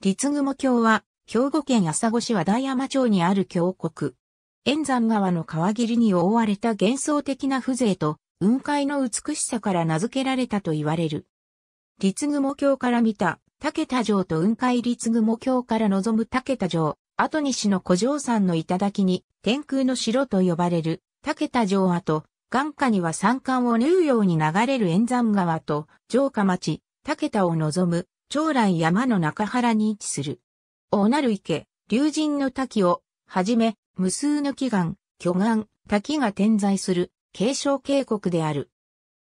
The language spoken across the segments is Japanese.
立雲峡は、兵庫県朝来市和田山町にある峡谷。円山川の川切りに覆われた幻想的な風情と、雲海の美しさから名付けられたと言われる。立雲峡から見た竹田城と雲海立雲峡から望む竹田城、後西の古城山の頂に天空の城と呼ばれる竹田城跡、眼下には山間を縫うように流れる円山川と城下町、竹田を望む長来山の中原に位置する。大なる池、竜神の滝を、はじめ、無数の祈願、巨岩、滝が点在する、継承渓谷である。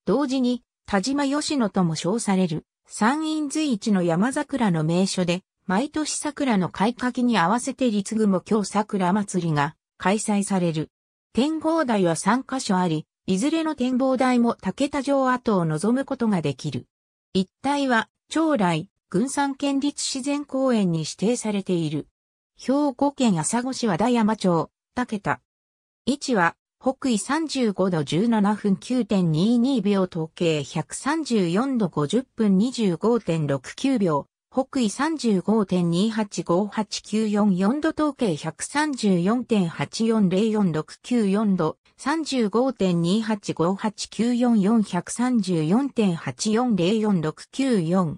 同時に、田島吉野とも称される、山陰随一の山桜の名所で、毎年桜の開花期に合わせて立雲も今日桜祭りが開催される。展望台は3カ所あり、いずれの展望台も竹田城跡を望むことができる。一帯は、将来、群山県立自然公園に指定されている。兵庫県朝来市和田山町、竹田。位置は、北緯35度17分9.22秒統計134度50分25.69秒、北緯35.285894度統計134.840469度、35.2858944134.8404694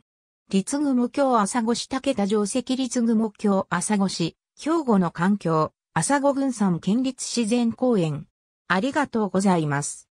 立雲京朝越武田城石立雲京朝越、兵庫の環境、朝越郡山県立自然公園。ありがとうございます。